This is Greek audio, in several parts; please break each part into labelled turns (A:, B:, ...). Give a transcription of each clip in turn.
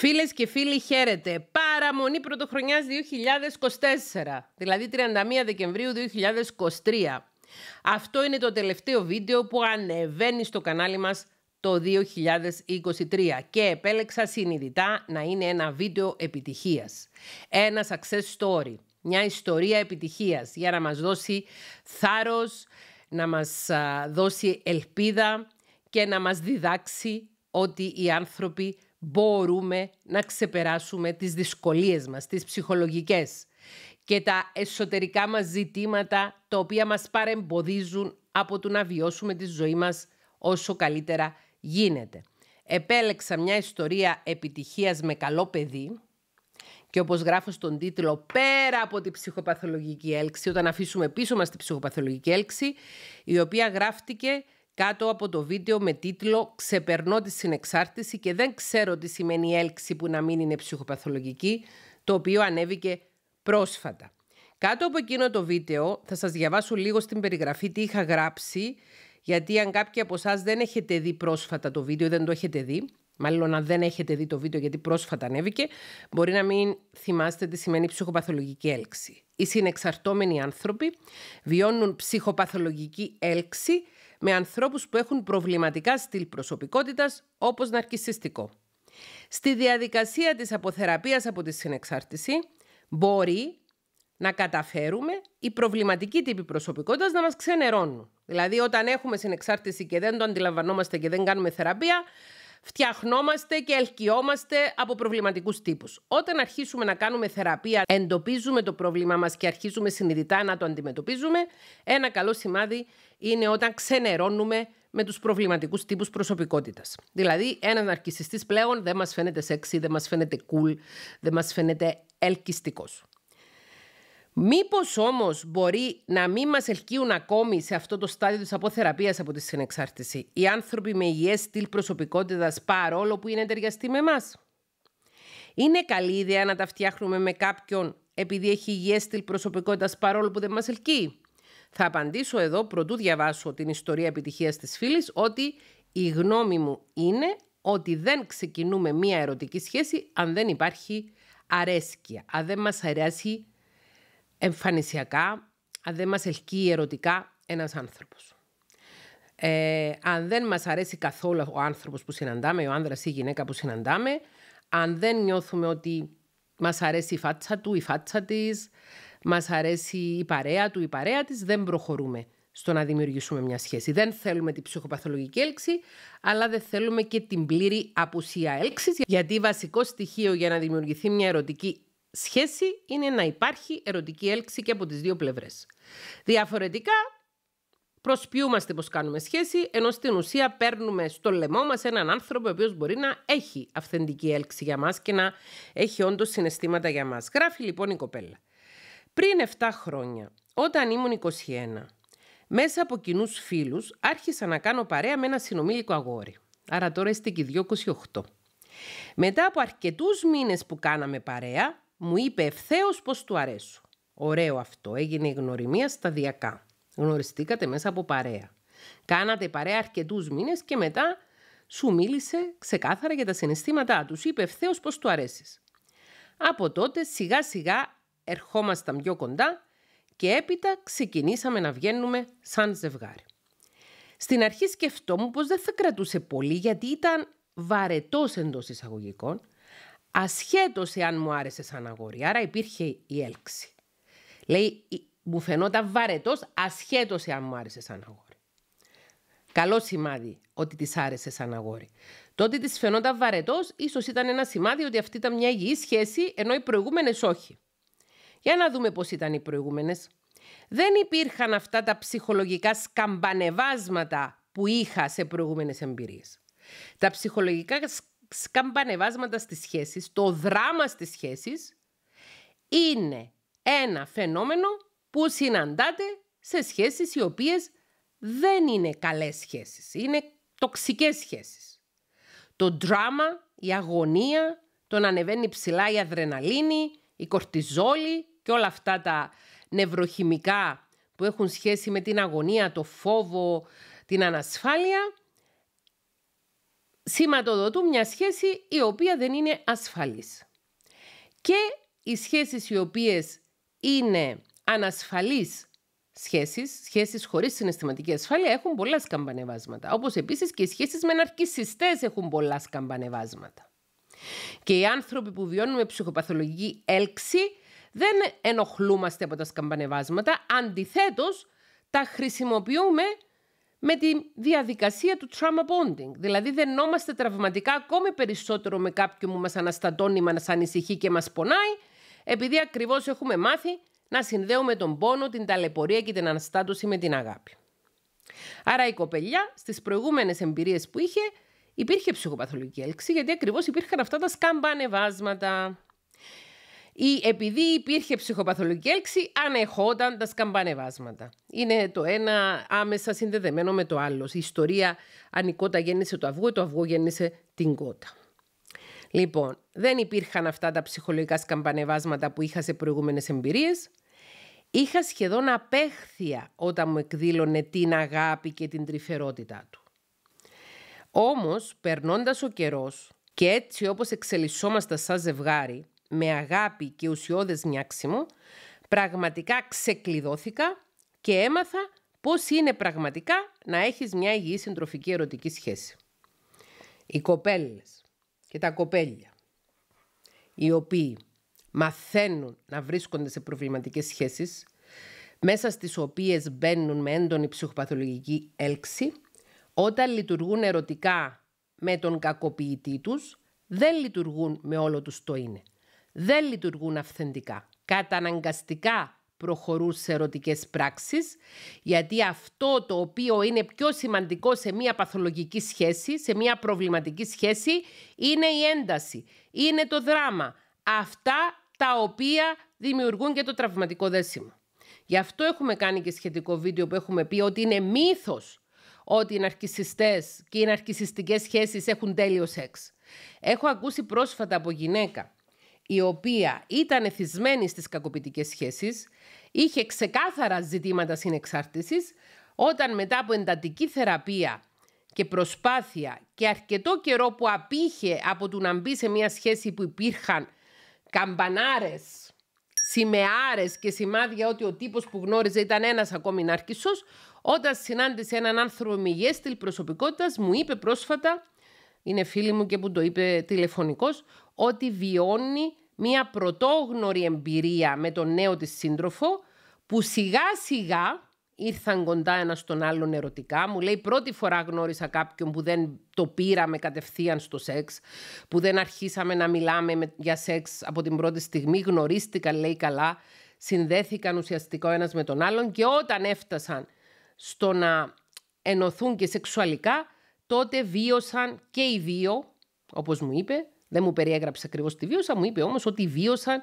A: Φίλες και φίλοι, χαίρετε. Παραμονή πρωτοχρονιάς 2024, δηλαδή 31 Δεκεμβρίου 2023. Αυτό είναι το τελευταίο βίντεο που ανεβαίνει στο κανάλι μας το 2023 και επέλεξα συνειδητά να είναι ένα βίντεο επιτυχίας. Ένα success story, μια ιστορία επιτυχίας για να μας δώσει θάρρος, να μας δώσει ελπίδα και να μας διδάξει ότι οι άνθρωποι μπορούμε να ξεπεράσουμε τις δυσκολίες μας, τις ψυχολογικές και τα εσωτερικά μας ζητήματα τα οποία μας παρεμποδίζουν από το να βιώσουμε τη ζωή μας όσο καλύτερα γίνεται. Επέλεξα μια ιστορία επιτυχίας με καλό παιδί και όπως γράφω στον τίτλο πέρα από την ψυχοπαθολογική έλξη, όταν αφήσουμε πίσω μας την ψυχοπαθολογική έλξη, η οποία γράφτηκε κάτω από το βίντεο με τίτλο «Ξεπερνώ τη συνεξάρτηση και δεν ξέρω τι σημαίνει έλξη που να μην είναι ψυχοπαθολογική», το οποίο ανέβηκε πρόσφατα. Κάτω από εκείνο το βίντεο θα σας διαβάσω λίγο στην περιγραφή τι είχα γράψει, γιατί αν κάποιοι από εσάς δεν έχετε δει πρόσφατα το βίντεο δεν το έχετε δει, μάλλον αν δεν έχετε δει το βίντεο γιατί πρόσφατα ανέβηκε, μπορεί να μην θυμάστε τι σημαίνει ψυχοπαθολογική έλξη. Οι συνεξαρτώμενοι άνθρωποι βιώνουν ψυχοπαθολογική έλξη με ανθρώπους που έχουν προβληματικά στυλ προσωπικότητας όπως ναρκισιστικό. Στη διαδικασία της αποθεραπείας από τη συνεξάρτηση μπορεί να καταφέρουμε οι προβληματικοί τύποι προσωπικότητας να μας ξενερώνουν. Δηλαδή όταν έχουμε συνεξάρτηση και δεν το αντιλαμβανόμαστε και δεν κάνουμε θεραπεία, φτιαχνόμαστε και ελκυόμαστε από προβληματικούς τύπους. Όταν αρχίσουμε να κάνουμε θεραπεία, εντοπίζουμε το πρόβλημά μας και αρχίζουμε συνειδητά να το αντιμετωπίζουμε, ένα καλό σημάδι είναι όταν ξενερώνουμε με τους προβληματικούς τύπους προσωπικότητας. Δηλαδή, ένας ναρκιστή πλέον δεν μας φαίνεται σεξι, δεν μας φαίνεται cool, δεν μας φαίνεται ελκυστικός. Μήπως όμως μπορεί να μην μας ελκύουν ακόμη σε αυτό το στάδιο της αποθεραπείας από τη συνεξάρτηση οι άνθρωποι με υγιές στυλ προσωπικότητας παρόλο που είναι ταιριαστοί με εμάς. Είναι καλή ιδέα να τα φτιάχνουμε με κάποιον επειδή έχει υγιές στυλ προσωπικότητας παρόλο που δεν μας ελκύει. Θα απαντήσω εδώ, προτού διαβάσω την ιστορία επιτυχίας της φίλης, ότι η γνώμη μου είναι ότι δεν ξεκινούμε μία ερωτική σχέση αν δεν υπάρχει αρέσκεια, αν δεν μας αρέσει εμφανισιακά, αν δεν μας ελκύει ερωτικά ένας άνθρωπος. Ε, αν δεν μας αρέσει καθόλου ο άνθρωπος που συναντάμε, ο άνδρας ή η γυναίκα που συναντάμε, αν δεν νιώθουμε ότι μας αρέσει η φάτσα του, η φάτσα της, Μας αρέσει η παρέα του, η παρέα της, δεν προχωρούμε στο να δημιουργήσουμε μια σχέση. Δεν θέλουμε την ψυχοπαθολογική έλξη, αλλά δεν θέλουμε και την πλήρη απουσία έλξης, γιατί βασικό στοιχείο για να δημιουργηθεί μια ερωτική σχέση είναι να υπάρχει ερωτική έλξη και από τις δύο πλευρές. Διαφορετικά, προσποιούμαστε πως κάνουμε σχέση, ενώ στην ουσία παίρνουμε στο λαιμό μας έναν άνθρωπο ο οποίος μπορεί να έχει αυθεντική έλξη για μας και να έχει όντως συναισθήματα για μας. Γράφει λοιπόν η κοπέλα. Πριν 7 χρόνια, όταν ήμουν 21, μέσα από κοινούς φίλους άρχισα να κάνω παρέα με ένα συνομήλικο αγόρι. Άρα τώρα είστε και 28. Μετά από αρκετούς μήνες που κάναμε παρέα, μου είπε ευθέως πω του αρέσω. Ωραίο αυτό, έγινε η γνωριμία σταδιακά. Γνωριστήκατε μέσα από παρέα. Κάνατε παρέα αρκετούς μήνες και μετά σου μίλησε ξεκάθαρα για τα συναισθήματά τους. Είπε ευθέως πω του αρέσεις. Από τότε σιγά σιγά ερχόμασταν πιο κοντά και έπειτα ξεκινήσαμε να βγαίνουμε σαν ζευγάρι. Στην αρχή σκεφτόμουν πως δεν θα κρατούσε πολύ γιατί ήταν βαρετός εντός εισαγωγικών, ασχέτως εάν μου άρεσε σαν αγόρι, άρα υπήρχε η έλξη. Λέει, μου φαινόταν βαρετός ασχέτως εάν μου άρεσε σαν αγόρι. Καλό σημάδι ότι της άρεσε σαν αγόρι. Τότε ότι φαινόταν βαρετός, ίσως ήταν ένα σημάδι ότι αυτή ήταν μια υγιή σχέση, ενώ οι προηγούμενες όχι. Για να δούμε πώς ήταν οι προηγούμενες. Δεν υπήρχαν αυτά τα ψυχολογικά σκαμπανεβάσματα που είχα σε προηγούμενες εμπειρίες. Τα ψυχολογικά σκαμπανεβάσματα στις σχέσεις, το δράμα στις σχέσεις, είναι ένα φαινόμενο που συναντάται σε σχέσεις οι οποίες δεν είναι καλές σχέσεις, είναι τοξικές σχέσεις. Το δράμα, η αγωνία, το να ανεβαίνει ψηλά η αδρεναλίνη, η κορτιζόλη, και όλα αυτά τα νευροχημικά που έχουν σχέση με την αγωνία, το φόβο, την ανασφάλεια, σηματοδοτούν μια σχέση η οποία δεν είναι ασφαλής. Και οι σχέσεις οι οποίες είναι ανασφαλείς σχέσεις, σχέσεις χωρίς συναισθηματική ασφάλεια έχουν πολλά σκαμπανεβάσματα. Όπως επίσης και οι σχέσεις με ναρκισιστές έχουν πολλά σκαμπανεβάσματα. Και οι άνθρωποι που βιώνουν με ψυχοπαθολογική έλξη δεν ενοχλούμαστε από τα σκαμπανεβάσματα, αντιθέτως τα χρησιμοποιούμε με τη διαδικασία του trauma bonding. Δηλαδή νόμαστε τραυματικά ακόμη περισσότερο με κάποιον που μας αναστατώνει, μας ανησυχεί και μας πονάει, επειδή ακριβώς έχουμε μάθει να συνδέουμε τον πόνο, την ταλαιπωρία και την αναστάτωση με την αγάπη. Άρα η κοπελιά στις προηγούμενες εμπειρίες που είχε υπήρχε ψυχοπαθολογική έλξη γιατί ακριβώς υπήρχαν αυτά τα σκαμπανεβάσματα ή επειδή υπήρχε ψυχοπαθολογική έλξη, ανεχόταν τα σκαμπανεβάσματα. Είναι το ένα άμεσα συνδεδεμένο με το άλλο. Η ιστορία αν η κότα γέννησε το αυγό, το αυγό γέννησε την κότα. Λοιπόν, δεν υπήρχαν αυτά τα ψυχολογικά σκαμπανεβάσματα που είχα σε προηγούμενες εμπειρίες. Είχα σχεδόν απέχθεια όταν μου εκδήλωνε την αγάπη και την τρυφερότητά του. Όμως, περνώντας ο καιρός και έτσι όπως εξελισσόμαστε σαν ζευγάρι, με αγάπη και ουσιώδες μοιάξιμο, πραγματικά ξεκλειδώθηκα και έμαθα πώς είναι πραγματικά να έχεις μια υγιή συντροφική ερωτική σχέση. Οι κοπέλες και τα κοπέλια, οι οποίοι μαθαίνουν να βρίσκονται σε προβληματικές σχέσεις, μέσα στις οποίες μπαίνουν με έντονη ψυχοπαθολογική έλξη, όταν λειτουργούν ερωτικά με τον κακοποιητή τους, δεν λειτουργούν με όλο τους το είναι δεν λειτουργούν αυθεντικά. Καταναγκαστικά προχωρούν σε ερωτικές πράξεις, γιατί αυτό το οποίο είναι πιο σημαντικό σε μια παθολογική σχέση, σε μια προβληματική σχέση, είναι η ένταση, είναι το δράμα. Αυτά τα οποία δημιουργούν και το τραυματικό δέσιμο. Γι' αυτό έχουμε κάνει και σχετικό βίντεο που έχουμε πει ότι είναι μύθος ότι οι ναρκισιστές και οι ναρκισιστικές σχέσεις έχουν τέλειο σεξ. Έχω ακούσει πρόσφατα από γυναίκα η οποία ήταν εθισμένη στις κακοποιητικές σχέσεις, είχε ξεκάθαρα ζητήματα συνεξάρτησης, όταν μετά από εντατική θεραπεία και προσπάθεια και αρκετό καιρό που απήχε από του να μπει σε μια σχέση που υπήρχαν καμπανάρες, σημεάρες και σημάδια ότι ο τύπος που γνώριζε ήταν ένας ακόμη ναρκισός, όταν συνάντησε έναν άνθρωπο με γέστηλ προσωπικότητας, μου είπε πρόσφατα, είναι φίλη μου και που το είπε τηλεφωνικός, ότι βιώνει μία πρωτόγνωρη εμπειρία με τον νέο της σύντροφο που σιγά σιγά ήρθαν κοντά ένα στον άλλον ερωτικά. Μου λέει πρώτη φορά γνώρισα κάποιον που δεν το πήραμε κατευθείαν στο σεξ, που δεν αρχίσαμε να μιλάμε για σεξ από την πρώτη στιγμή. Γνωρίστηκαν λέει καλά, συνδέθηκαν ουσιαστικά ο ένας με τον άλλον και όταν έφτασαν στο να ενωθούν και σεξουαλικά, τότε βίωσαν και οι δύο, όπως μου είπε, δεν μου περιέγραψες ακριβώς τι βίωσα, μου είπε όμως ότι βίωσαν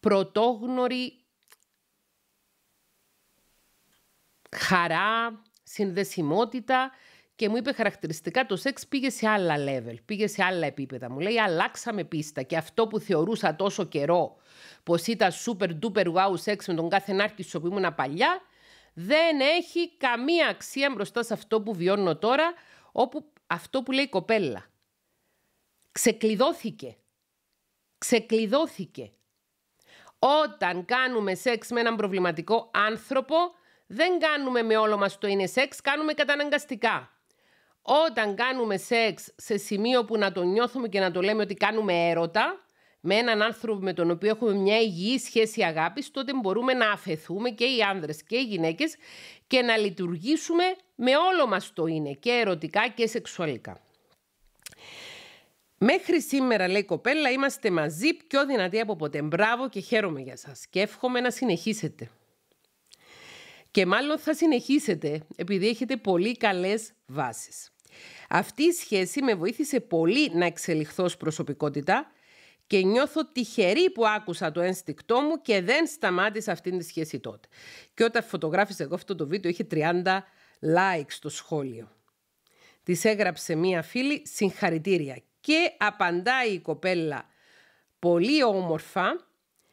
A: πρωτόγνωρη χαρά, συνδεσιμότητα και μου είπε χαρακτηριστικά το σεξ πήγε σε άλλα level, πήγε σε άλλα επίπεδα. Μου λέει αλλάξαμε πίστα και αυτό που θεωρούσα τόσο καιρό πως ήταν super duper wow σεξ με τον κάθε νάρκισο που ήμουν παλιά δεν έχει καμία αξία μπροστά σε αυτό που βιώνω τώρα όπου αυτό που λέει η κοπέλα. Ξεκλειδώθηκε. Ξεκλειδώθηκε. Όταν κάνουμε σεξ με έναν προβληματικό άνθρωπο, δεν κάνουμε με όλο μας το είναι σεξ, κάνουμε καταναγκαστικά. Όταν κάνουμε σεξ σε σημείο που να το νιώθουμε και να το λέμε ότι κάνουμε έρωτα, με έναν άνθρωπο με τον οποίο έχουμε μια υγιή σχέση αγάπης, τότε μπορούμε να αφαιθούμε και οι άνδρες και οι γυναίκες και να λειτουργήσουμε με όλο μας το είναι, και ερωτικά και σεξουαλικά. Μέχρι σήμερα, λέει η κοπέλα, είμαστε μαζί πιο δυνατοί από ποτέ. Μπράβο και χαίρομαι για σας και εύχομαι να συνεχίσετε. Και μάλλον θα συνεχίσετε επειδή έχετε πολύ καλές βάσεις. Αυτή η σχέση με βοήθησε πολύ να εξελιχθώ ως προσωπικότητα και νιώθω τυχερή που άκουσα το ένστικτό μου και δεν σταμάτησα αυτήν τη σχέση τότε. Και όταν φωτογράφησα εγώ αυτό το βίντεο είχε 30 likes στο σχόλιο. Της έγραψε μία φίλη συγχαρητήρια και απαντάει η κοπέλα «Πολύ όμορφα,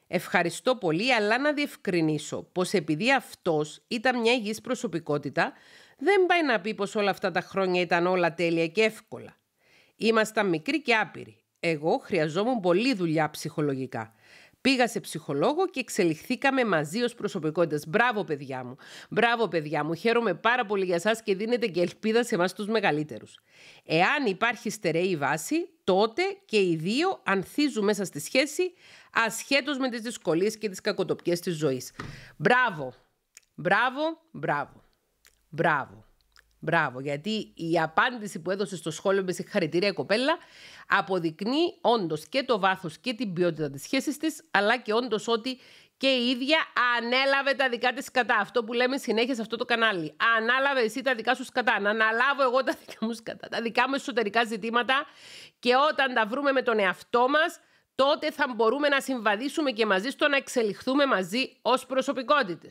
A: ευχαριστώ πολύ, αλλά να διευκρινίσω πως επειδή αυτός ήταν μια υγιής προσωπικότητα, δεν πάει να πει πως όλα αυτά τα χρόνια ήταν όλα τέλεια και εύκολα. Ήμασταν μικροί και άπειροι. Εγώ χρειαζόμουν πολλή δουλειά ψυχολογικά. Πήγα σε ψυχολόγο και εξελιχθήκαμε μαζί ως προσωπικότητε. Μπράβο, παιδιά μου. Μπράβο, παιδιά μου. Χαίρομαι πάρα πολύ για εσά και δίνετε και ελπίδα σε εμάς τους μεγαλύτερους. Εάν υπάρχει στερεή βάση, τότε και οι δύο ανθίζουν μέσα στη σχέση ασχέτως με τις δυσκολίες και τις κακοτοπιές της ζωής. Μπράβο. Μπράβο, μπράβο. Μπράβο. Μπράβο, γιατί η απάντηση που έδωσε στο σχόλιο με συγχαρητήρια κοπέλα αποδεικνύει όντως και το βάθος και την ποιότητα της σχέσης της, αλλά και όντως ότι και η ίδια ανέλαβε τα δικά της κατά. Αυτό που λέμε συνέχεια σε αυτό το κανάλι. Ανάλαβε εσύ τα δικά σου κατά. Να αναλάβω εγώ τα δικά μου κατά. Τα δικά μου εσωτερικά ζητήματα. Και όταν τα βρούμε με τον εαυτό μας, τότε θα μπορούμε να συμβαδίσουμε και μαζί στο να εξελιχθούμε μαζί ως προσωπικότητες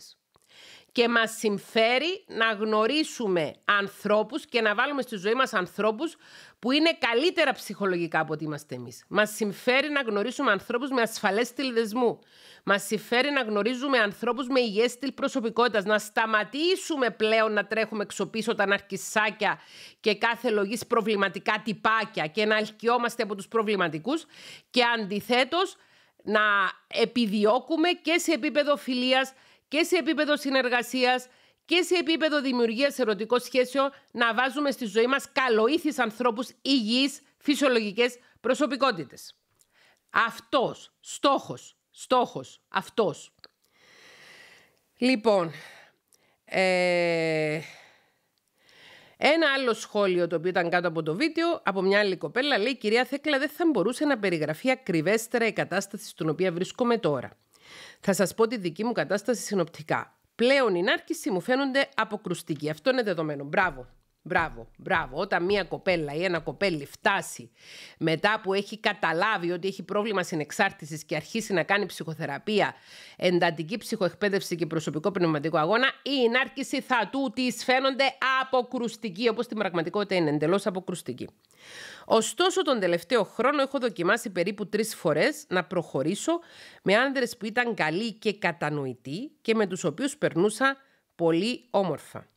A: και μας συμφέρει να γνωρίσουμε ανθρώπους και να βάλουμε στη ζωή μας ανθρώπους που είναι καλύτερα ψυχολογικά από ότι είμαστε εμείς. Μας συμφέρει να γνωρίσουμε ανθρώπους με ασφαλές στυλ δεσμού. Μας συμφέρει να γνωρίζουμε ανθρώπους με υγιές στυλ προσωπικότητας. Να σταματήσουμε πλέον να τρέχουμε εξωπίσω τα ναρκισάκια και κάθε λογής προβληματικά τυπάκια και να αλκιόμαστε από τους προβληματικούς και αντιθέτως να επιδιώκουμε και σε επίπεδο φιλίας και σε επίπεδο συνεργασίας και σε επίπεδο δημιουργίας ερωτικών σχέσεων να βάζουμε στη ζωή μας καλοήθει ανθρώπους υγιείς φυσιολογικές προσωπικότητες. Αυτός. Στόχος. Στόχος. Αυτός. Λοιπόν. Ε, ένα άλλο σχόλιο το οποίο ήταν κάτω από το βίντεο, από μια άλλη κοπέλα, λέει: Κυρία Θέκλα, δεν θα μπορούσε να περιγραφεί ακριβέστερα η κατάσταση στην οποία βρίσκομαι τώρα. Θα σας πω τη δική μου κατάσταση συνοπτικά. Πλέον οι νάρκησοι μου φαίνονται αποκρουστικοί. Αυτό είναι δεδομένο. Μπράβο. Μπράβο, μπράβο. Όταν μια κοπέλα ή ένα κοπέλι φτάσει μετά που έχει καταλάβει ότι έχει πρόβλημα συνεξάρτησης και αρχίσει να κάνει ψυχοθεραπεία, εντατική ψυχοεκπαίδευση και προσωπικό πνευματικό αγώνα, η ενάρκηση θα του της φαίνονται αποκρουστική, οπω στην πραγματικότητα είναι εντελώς αποκρουστική. Ωστόσο, τον τελευταίο χρόνο έχω δοκιμάσει περίπου τρεις φορές να προχωρήσω με άνδρες που ήταν καλοί και κατανοητοί και με τους οποίους περνούσα πολύ όμορφα.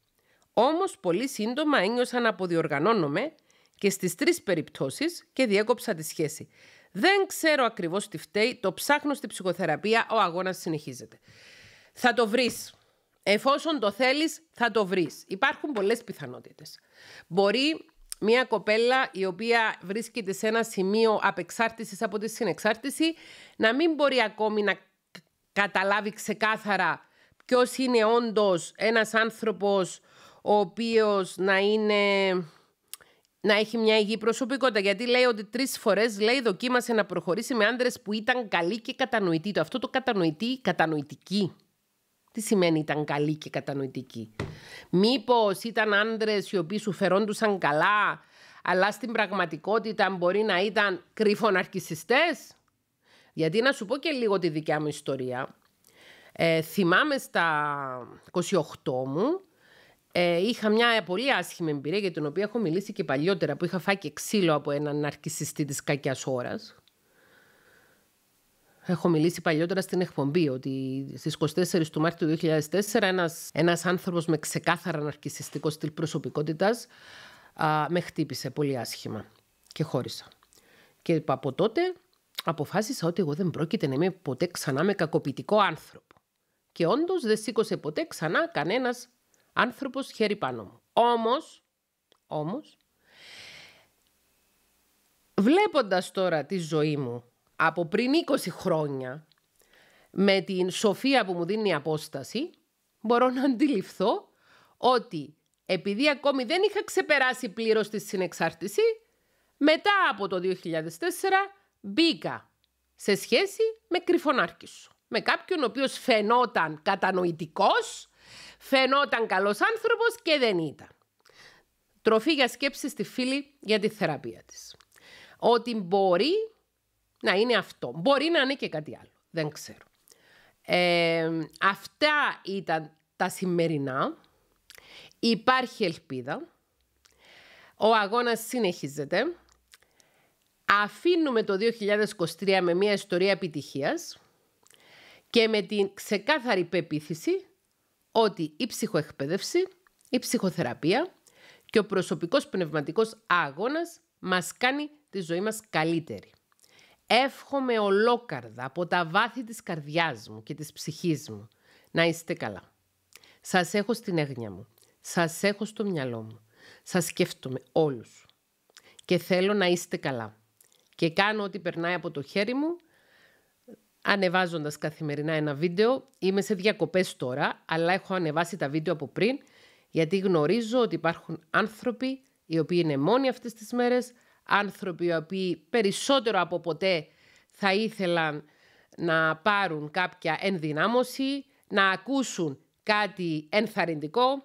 A: Όμως πολύ σύντομα ένιωσα να αποδιοργανώνομαι και στις τρεις περιπτώσεις και διέκοψα τη σχέση. Δεν ξέρω ακριβώς τι φταίει, το ψάχνω στη ψυχοθεραπεία, ο αγώνας συνεχίζεται. Θα το βρεις. Εφόσον το θέλεις, θα το βρεις. Υπάρχουν πολλές πιθανότητες. Μπορεί μια κοπέλα η οποία βρίσκεται σε ένα σημείο απεξάρτησης από τη συνεξάρτηση να μην μπορεί ακόμη να καταλάβει ξεκάθαρα ποιος είναι όντως ένας άνθρωπος ο οποίος να είναι... Να έχει μια υγιή προσωπικότητα. Γιατί λέει ότι τρεις φορές λέει δοκίμασε να προχωρήσει με άντρες που ήταν καλοί και κατανοητοί. Το αυτό το κατανοητή, κατανοητική. Τι σημαίνει ήταν καλοί και κατανοητικοί. Μήπως ήταν άντρες οι οποίοι σου φερόντουσαν καλά, αλλά στην πραγματικότητα μπορεί να ήταν κρυφοναρκισιστές. Γιατί να σου πω και λίγο τη δικιά μου ιστορία. Ε, θυμάμαι στα 28 μου ε, είχα μια πολύ άσχημη εμπειρία για την οποία έχω μιλήσει και παλιότερα που είχα φάει και ξύλο από έναν ναρκισιστή της κακιάς ώρας. Έχω μιλήσει παλιότερα στην εκπομπή ότι στις 24 του Μάρτιου 2004 ένας, ένας άνθρωπος με ξεκάθαρα ναρκισιστικό στυλ προσωπικότητας α, με χτύπησε πολύ άσχημα και χώρισα. Και από τότε αποφάσισα ότι εγώ δεν πρόκειται να είμαι ποτέ ξανά με κακοποιητικό άνθρωπο. Και όντως δεν σήκωσε ποτέ ξανά κανένας άνθρωπος χέρι πάνω μου. Όμως, όμως, βλέποντας τώρα τη ζωή μου από πριν 20 χρόνια, με την σοφία που μου δίνει η απόσταση, μπορώ να αντιληφθώ ότι επειδή ακόμη δεν είχα ξεπεράσει πλήρως τη συνεξάρτηση, μετά από το 2004 μπήκα σε σχέση με κρυφονάρκη Με κάποιον ο οποίος φαινόταν κατανοητικός, Φαινόταν καλός άνθρωπος και δεν ήταν. Τροφή για σκέψη στη φίλη για τη θεραπεία της. Ότι μπορεί να είναι αυτό. Μπορεί να είναι και κάτι άλλο. Δεν ξέρω. Ε, αυτά ήταν τα σημερινά. Υπάρχει ελπίδα. Ο αγώνας συνεχίζεται. Αφήνουμε το 2023 με μια ιστορία επιτυχίας και με την ξεκάθαρη πεποίθηση ότι η ψυχοεκπαίδευση, η ψυχοθεραπεία και ο προσωπικός πνευματικός άγωνας μας κάνει τη ζωή μας καλύτερη. Εύχομαι ολόκαρδα από τα βάθη της καρδιάς μου και της ψυχής μου να είστε καλά. Σας έχω στην έγνοια μου, σας έχω στο μυαλό μου, σας σκέφτομαι όλους και θέλω να είστε καλά. Και κάνω ό,τι περνάει από το χέρι μου ανεβάζοντας καθημερινά ένα βίντεο. Είμαι σε διακοπές τώρα, αλλά έχω ανεβάσει τα βίντεο από πριν, γιατί γνωρίζω ότι υπάρχουν άνθρωποι οι οποίοι είναι μόνοι αυτές τις μέρες, άνθρωποι οι οποίοι περισσότερο από ποτέ θα ήθελαν να πάρουν κάποια ενδυνάμωση, να ακούσουν κάτι ενθαρρυντικό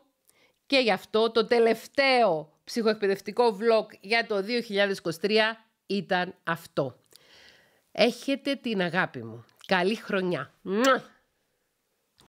A: και γι' αυτό το τελευταίο ψυχοεκπαιδευτικό vlog για το 2023 ήταν αυτό. Έχετε την αγάπη μου. Καλή χρονιά.